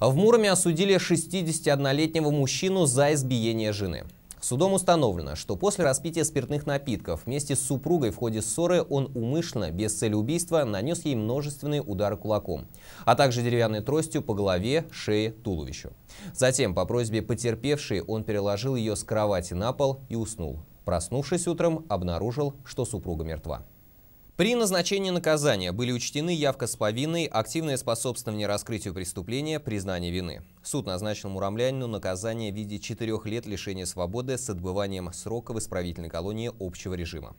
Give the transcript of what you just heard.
В Муроме осудили 61-летнего мужчину за избиение жены. Судом установлено, что после распития спиртных напитков вместе с супругой в ходе ссоры он умышленно, без цели убийства, нанес ей множественные удары кулаком, а также деревянной тростью по голове, шее, туловищу. Затем, по просьбе потерпевшей, он переложил ее с кровати на пол и уснул. Проснувшись утром, обнаружил, что супруга мертва. При назначении наказания были учтены явка с повинной, активное способствование раскрытию преступления, признание вины. Суд назначил Муромлянину наказание в виде четырех лет лишения свободы с отбыванием срока в исправительной колонии общего режима.